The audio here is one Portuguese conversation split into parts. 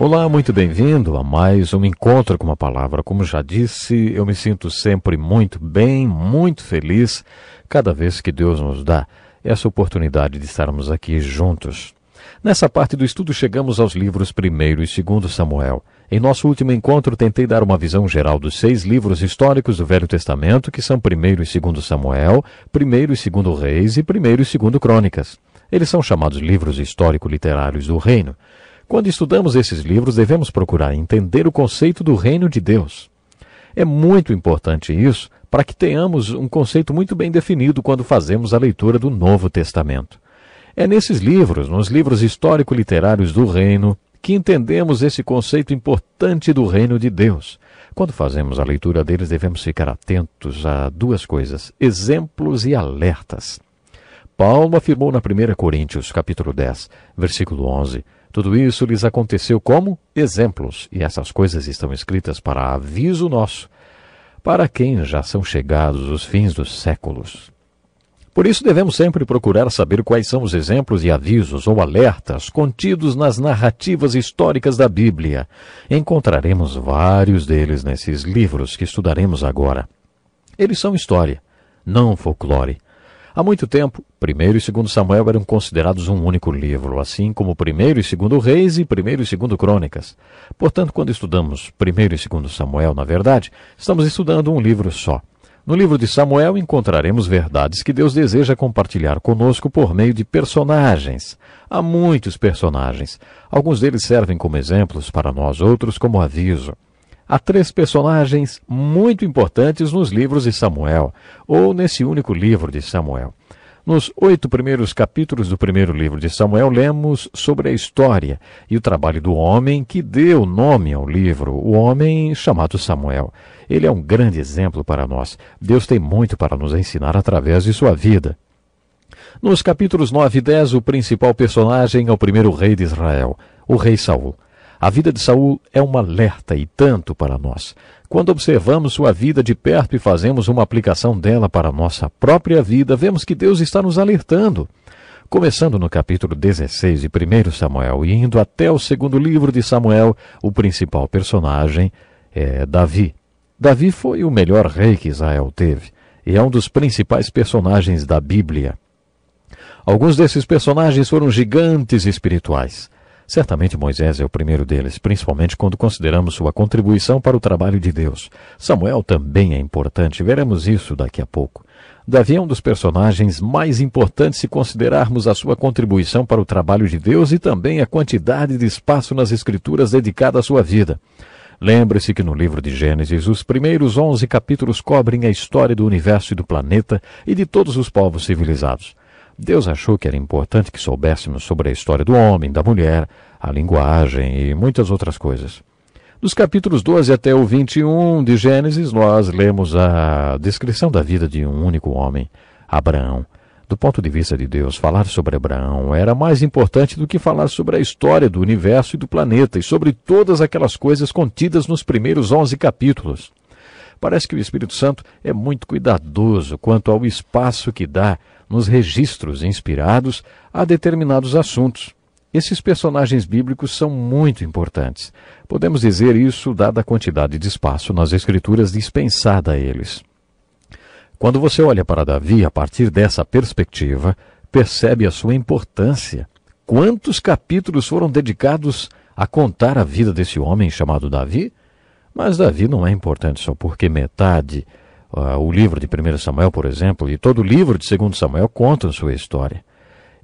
Olá, muito bem-vindo a mais um encontro com a palavra. Como já disse, eu me sinto sempre muito bem, muito feliz cada vez que Deus nos dá essa oportunidade de estarmos aqui juntos. Nessa parte do estudo chegamos aos livros 1 e 2 Samuel. Em nosso último encontro tentei dar uma visão geral dos seis livros históricos do Velho Testamento, que são 1 e 2 Samuel, 1 e 2 Reis e 1 e 2 Crônicas. Eles são chamados livros histórico-literários do reino. Quando estudamos esses livros, devemos procurar entender o conceito do reino de Deus. É muito importante isso para que tenhamos um conceito muito bem definido quando fazemos a leitura do Novo Testamento. É nesses livros, nos livros histórico-literários do reino, que entendemos esse conceito importante do reino de Deus. Quando fazemos a leitura deles, devemos ficar atentos a duas coisas: exemplos e alertas. Paulo afirmou na 1 Coríntios, capítulo 10, versículo 11: tudo isso lhes aconteceu como exemplos, e essas coisas estão escritas para aviso nosso, para quem já são chegados os fins dos séculos. Por isso devemos sempre procurar saber quais são os exemplos e avisos ou alertas contidos nas narrativas históricas da Bíblia. Encontraremos vários deles nesses livros que estudaremos agora. Eles são história, não folclore. Há muito tempo, 1 e 2 Samuel eram considerados um único livro, assim como 1 e 2 Reis e 1 e 2 Crônicas. Portanto, quando estudamos 1 e 2 Samuel, na verdade, estamos estudando um livro só. No livro de Samuel encontraremos verdades que Deus deseja compartilhar conosco por meio de personagens. Há muitos personagens. Alguns deles servem como exemplos para nós outros como aviso. Há três personagens muito importantes nos livros de Samuel, ou nesse único livro de Samuel. Nos oito primeiros capítulos do primeiro livro de Samuel, lemos sobre a história e o trabalho do homem que deu nome ao livro, o homem chamado Samuel. Ele é um grande exemplo para nós. Deus tem muito para nos ensinar através de sua vida. Nos capítulos 9 e 10, o principal personagem é o primeiro rei de Israel, o rei Saul. A vida de Saul é um alerta e tanto para nós. Quando observamos sua vida de perto e fazemos uma aplicação dela para a nossa própria vida, vemos que Deus está nos alertando. Começando no capítulo 16 de 1 Samuel e indo até o segundo livro de Samuel, o principal personagem é Davi. Davi foi o melhor rei que Israel teve e é um dos principais personagens da Bíblia. Alguns desses personagens foram gigantes espirituais. Certamente Moisés é o primeiro deles, principalmente quando consideramos sua contribuição para o trabalho de Deus. Samuel também é importante, veremos isso daqui a pouco. Davi é um dos personagens mais importantes se considerarmos a sua contribuição para o trabalho de Deus e também a quantidade de espaço nas Escrituras dedicada à sua vida. Lembre-se que no livro de Gênesis, os primeiros 11 capítulos cobrem a história do universo e do planeta e de todos os povos civilizados. Deus achou que era importante que soubéssemos sobre a história do homem, da mulher, a linguagem e muitas outras coisas. Dos capítulos 12 até o 21 de Gênesis, nós lemos a descrição da vida de um único homem, Abraão. Do ponto de vista de Deus, falar sobre Abraão era mais importante do que falar sobre a história do universo e do planeta e sobre todas aquelas coisas contidas nos primeiros 11 capítulos. Parece que o Espírito Santo é muito cuidadoso quanto ao espaço que dá nos registros inspirados a determinados assuntos. Esses personagens bíblicos são muito importantes. Podemos dizer isso dada a quantidade de espaço nas Escrituras dispensada a eles. Quando você olha para Davi a partir dessa perspectiva, percebe a sua importância. Quantos capítulos foram dedicados a contar a vida desse homem chamado Davi? Mas Davi não é importante só porque metade, uh, o livro de 1 Samuel, por exemplo, e todo o livro de 2 Samuel contam sua história.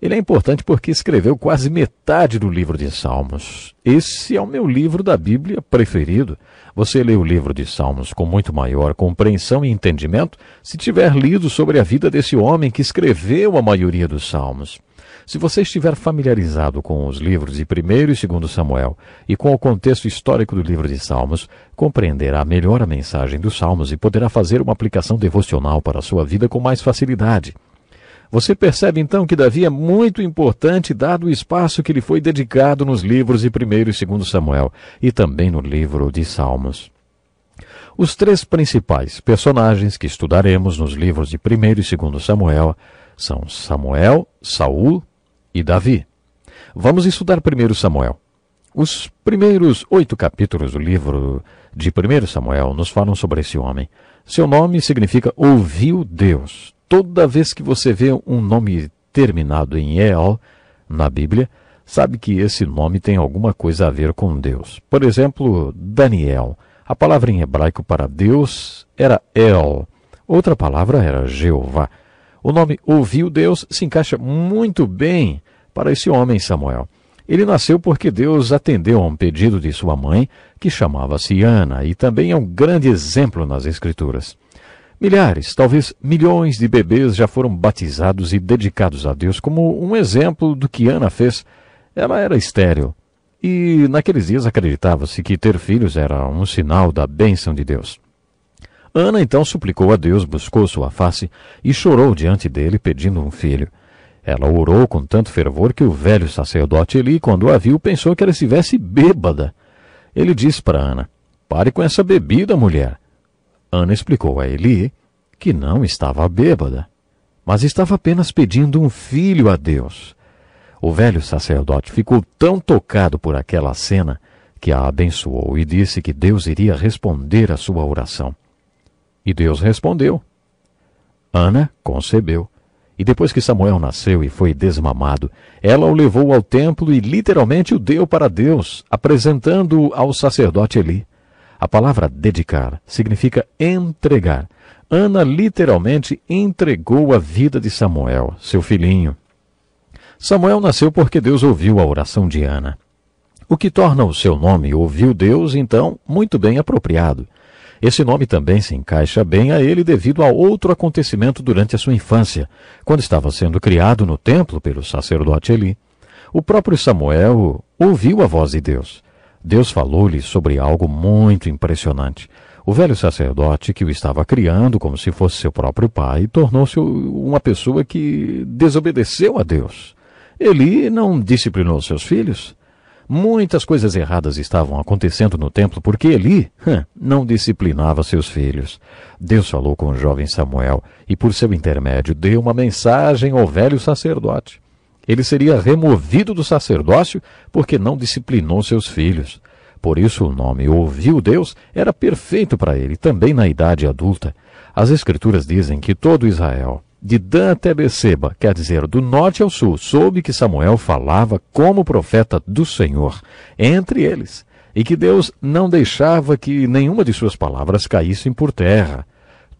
Ele é importante porque escreveu quase metade do livro de Salmos. Esse é o meu livro da Bíblia preferido. Você lê o livro de Salmos com muito maior compreensão e entendimento se tiver lido sobre a vida desse homem que escreveu a maioria dos Salmos. Se você estiver familiarizado com os livros de 1 e 2 Samuel e com o contexto histórico do livro de Salmos, compreenderá melhor a mensagem dos Salmos e poderá fazer uma aplicação devocional para a sua vida com mais facilidade. Você percebe então que Davi é muito importante dado o espaço que lhe foi dedicado nos livros de 1 e 2 Samuel e também no livro de Salmos. Os três principais personagens que estudaremos nos livros de 1 e 2 Samuel são Samuel, Saul e Davi. Vamos estudar primeiro Samuel. Os primeiros oito capítulos do livro de 1 Samuel nos falam sobre esse homem. Seu nome significa ouviu Deus. Toda vez que você vê um nome terminado em El na Bíblia, sabe que esse nome tem alguma coisa a ver com Deus. Por exemplo, Daniel. A palavra em hebraico para Deus era El. Outra palavra era Jeová. O nome Ouviu Deus se encaixa muito bem para esse homem, Samuel. Ele nasceu porque Deus atendeu a um pedido de sua mãe, que chamava-se Ana, e também é um grande exemplo nas Escrituras. Milhares, talvez milhões de bebês já foram batizados e dedicados a Deus como um exemplo do que Ana fez. Ela era estéril e naqueles dias acreditava-se que ter filhos era um sinal da bênção de Deus. Ana então suplicou a Deus, buscou sua face e chorou diante dele, pedindo um filho. Ela orou com tanto fervor que o velho sacerdote Eli, quando a viu, pensou que ela estivesse bêbada. Ele disse para Ana: Pare com essa bebida, mulher. Ana explicou a Eli que não estava bêbada, mas estava apenas pedindo um filho a Deus. O velho sacerdote ficou tão tocado por aquela cena que a abençoou e disse que Deus iria responder à sua oração. E Deus respondeu. Ana concebeu. E depois que Samuel nasceu e foi desmamado, ela o levou ao templo e literalmente o deu para Deus, apresentando-o ao sacerdote Eli. A palavra dedicar significa entregar. Ana literalmente entregou a vida de Samuel, seu filhinho. Samuel nasceu porque Deus ouviu a oração de Ana. O que torna o seu nome Ouviu Deus, então, muito bem apropriado. Esse nome também se encaixa bem a ele devido a outro acontecimento durante a sua infância, quando estava sendo criado no templo pelo sacerdote Eli. O próprio Samuel ouviu a voz de Deus. Deus falou-lhe sobre algo muito impressionante. O velho sacerdote que o estava criando como se fosse seu próprio pai tornou-se uma pessoa que desobedeceu a Deus. Ele não disciplinou seus filhos. Muitas coisas erradas estavam acontecendo no templo porque Eli não disciplinava seus filhos. Deus falou com o jovem Samuel e, por seu intermédio, deu uma mensagem ao velho sacerdote. Ele seria removido do sacerdócio porque não disciplinou seus filhos. Por isso, o nome Ouviu Deus era perfeito para ele, também na idade adulta. As Escrituras dizem que todo Israel de Dan até Beceba, quer dizer, do norte ao sul, soube que Samuel falava como profeta do Senhor, entre eles, e que Deus não deixava que nenhuma de suas palavras caíssem por terra.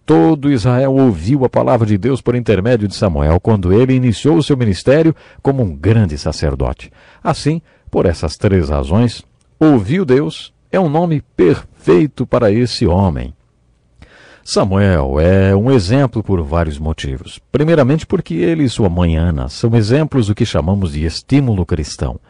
Todo Israel ouviu a palavra de Deus por intermédio de Samuel quando ele iniciou o seu ministério como um grande sacerdote. Assim, por essas três razões, ouviu Deus é um nome perfeito para esse homem. Samuel é um exemplo por vários motivos. Primeiramente, porque ele e sua mãe Ana são exemplos do que chamamos de estímulo cristão.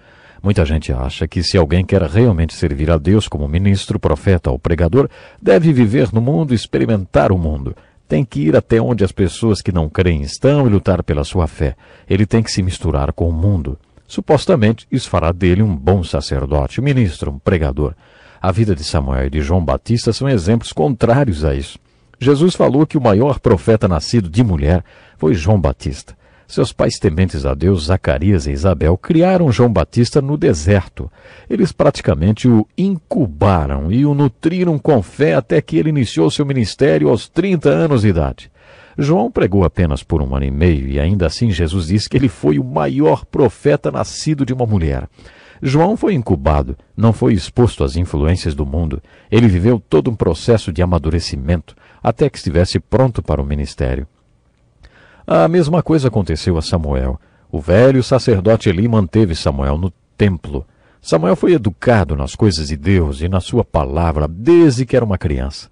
Muita gente acha que se alguém quer realmente servir a Deus como ministro, profeta ou pregador, deve viver no mundo e experimentar o mundo. Tem que ir até onde as pessoas que não creem estão e lutar pela sua fé. Ele tem que se misturar com o mundo. Supostamente, isso fará dele um bom sacerdote, um ministro, um pregador. A vida de Samuel e de João Batista são exemplos contrários a isso. Jesus falou que o maior profeta nascido de mulher foi João Batista. Seus pais tementes a Deus, Zacarias e Isabel, criaram João Batista no deserto. Eles praticamente o incubaram e o nutriram com fé até que ele iniciou seu ministério aos 30 anos de idade. João pregou apenas por um ano e meio e ainda assim Jesus disse que ele foi o maior profeta nascido de uma mulher. João foi incubado, não foi exposto às influências do mundo. Ele viveu todo um processo de amadurecimento até que estivesse pronto para o ministério. A mesma coisa aconteceu a Samuel. O velho sacerdote Eli manteve Samuel no templo. Samuel foi educado nas coisas de Deus e na sua palavra desde que era uma criança.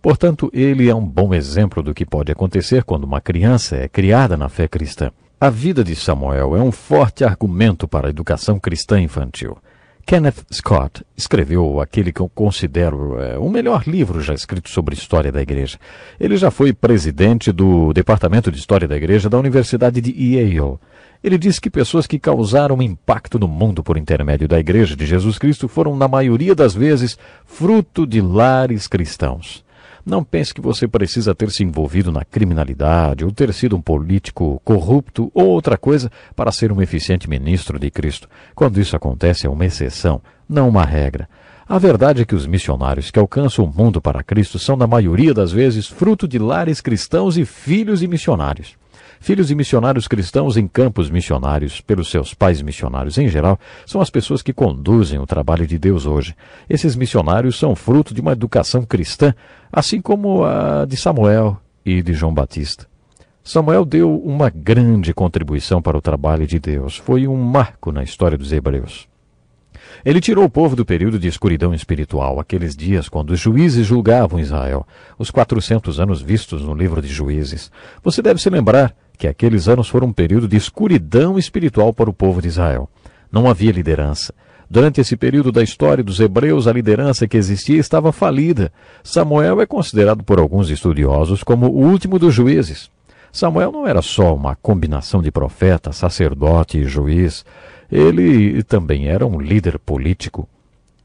Portanto, ele é um bom exemplo do que pode acontecer quando uma criança é criada na fé cristã. A vida de Samuel é um forte argumento para a educação cristã infantil. Kenneth Scott escreveu aquele que eu considero é, o melhor livro já escrito sobre história da igreja. Ele já foi presidente do Departamento de História da Igreja da Universidade de Yale. Ele diz que pessoas que causaram impacto no mundo por intermédio da Igreja de Jesus Cristo foram, na maioria das vezes, fruto de lares cristãos. Não pense que você precisa ter se envolvido na criminalidade ou ter sido um político corrupto ou outra coisa para ser um eficiente ministro de Cristo. Quando isso acontece, é uma exceção, não uma regra. A verdade é que os missionários que alcançam o mundo para Cristo são, na maioria das vezes, fruto de lares cristãos e filhos de missionários. Filhos de missionários cristãos em campos missionários, pelos seus pais missionários em geral, são as pessoas que conduzem o trabalho de Deus hoje. Esses missionários são fruto de uma educação cristã, assim como a de Samuel e de João Batista. Samuel deu uma grande contribuição para o trabalho de Deus. Foi um marco na história dos hebreus. Ele tirou o povo do período de escuridão espiritual, aqueles dias quando os juízes julgavam Israel, os 400 anos vistos no livro de Juízes. Você deve se lembrar que aqueles anos foram um período de escuridão espiritual para o povo de Israel. Não havia liderança. Durante esse período da história dos hebreus, a liderança que existia estava falida. Samuel é considerado por alguns estudiosos como o último dos juízes. Samuel não era só uma combinação de profeta, sacerdote e juiz. Ele também era um líder político.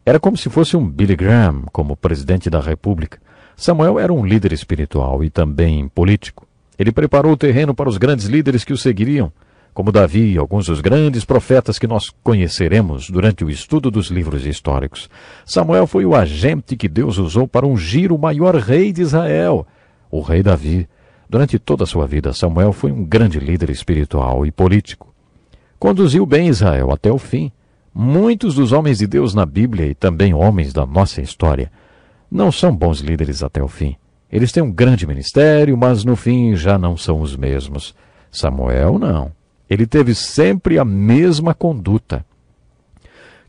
Era como se fosse um Billy Graham como presidente da República. Samuel era um líder espiritual e também político. Ele preparou o terreno para os grandes líderes que o seguiriam, como Davi e alguns dos grandes profetas que nós conheceremos durante o estudo dos livros históricos. Samuel foi o agente que Deus usou para ungir o maior rei de Israel, o rei Davi. Durante toda a sua vida, Samuel foi um grande líder espiritual e político. Conduziu bem Israel até o fim. Muitos dos homens de Deus na Bíblia e também homens da nossa história não são bons líderes até o fim. Eles têm um grande ministério, mas no fim já não são os mesmos. Samuel não. Ele teve sempre a mesma conduta.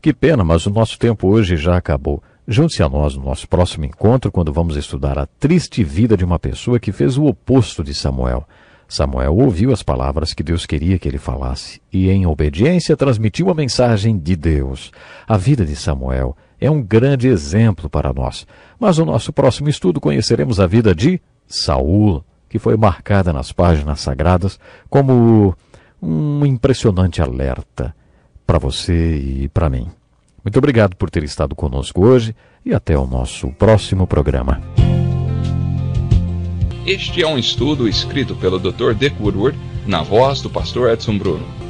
Que pena, mas o nosso tempo hoje já acabou. Junte-se a nós no nosso próximo encontro, quando vamos estudar a triste vida de uma pessoa que fez o oposto de Samuel. Samuel ouviu as palavras que Deus queria que ele falasse e, em obediência, transmitiu a mensagem de Deus. A vida de Samuel é um grande exemplo para nós. Mas no nosso próximo estudo conheceremos a vida de Saul, que foi marcada nas páginas sagradas como um impressionante alerta para você e para mim. Muito obrigado por ter estado conosco hoje e até o nosso próximo programa. Este é um estudo escrito pelo Dr. Dick Woodward, na voz do pastor Edson Bruno.